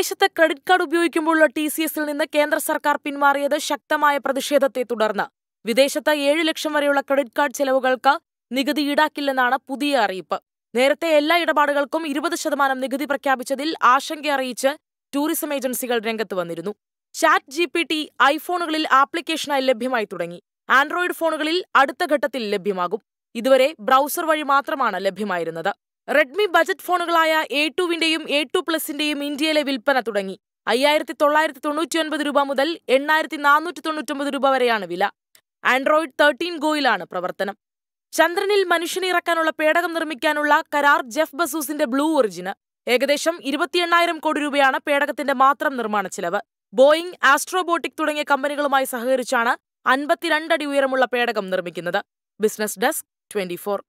വിദേശത്ത് credit card ഉപയോഗിക്കുമ്പോഴുള്ള T C എസിൽ നിന്ന് കേന്ദ്ര സർക്കാർ പിന്മാറിയത് ശക്തമായ പ്രതിഷേധത്തെ തുടർന്ന് വിദേശത്ത് ഏഴ് ലക്ഷം വരെയുള്ള ക്രെഡിറ്റ് കാർഡ് ചെലവുകൾക്ക് നികുതി ഈടാക്കില്ലെന്നാണ് പുതിയ അറിയിപ്പ് നേരത്തെ എല്ലാ ഇടപാടുകൾക്കും ഇരുപത് ശതമാനം നികുതി പ്രഖ്യാപിച്ചതിൽ ആശങ്ക അറിയിച്ച് ടൂറിസം ഏജൻസികൾ രംഗത്ത് വന്നിരുന്നു ചാറ്റ് ജി പി ടി ഐഫോണുകളിൽ ആപ്ലിക്കേഷനായി ലഭ്യമായി തുടങ്ങി ആൻഡ്രോയിഡ് ഫോണുകളിൽ അടുത്ത ഘട്ടത്തിൽ ലഭ്യമാകും ഇതുവരെ ബ്രൗസർ വഴി മാത്രമാണ് ലഭ്യമായിരുന്നത് റെഡ്മി ബജറ്റ് ഫോണുകളായ എ ടുവിന്റെയും എ ടു പ്ലസിന്റെയും ഇന്ത്യയിലെ വിൽപ്പന തുടങ്ങി അയ്യായിരത്തി തൊള്ളായിരത്തി തൊണ്ണൂറ്റിയൊൻപത് രൂപ മുതൽ എണ്ണായിരത്തി നാനൂറ്റി തൊണ്ണൂറ്റൊമ്പത് രൂപ വരെയാണ് വില ആൻഡ്രോയിഡ് തേർട്ടീൻ ഗോയിലാണ് പ്രവർത്തനം ചന്ദ്രനിൽ മനുഷ്യനെ ഇറക്കാനുള്ള പേടകം നിർമ്മിക്കാനുള്ള കരാർ ജെഫ് ബസൂസിന്റെ ബ്ലൂ ഒറിജിന് ഏകദേശം എണ്ണായിരം കോടി രൂപയാണ് പേടകത്തിന്റെ മാത്രം നിർമ്മാണ ചെലവ് ബോയിങ് ആസ്ട്രോബോട്ടിക് തുടങ്ങിയ കമ്പനികളുമായി സഹകരിച്ചാണ് അൻപത്തിരണ്ടടി അടി ഉയരമുള്ള പേടകം നിർമ്മിക്കുന്നത് ബിസിനസ് ഡെസ്ക് ട്വന്റി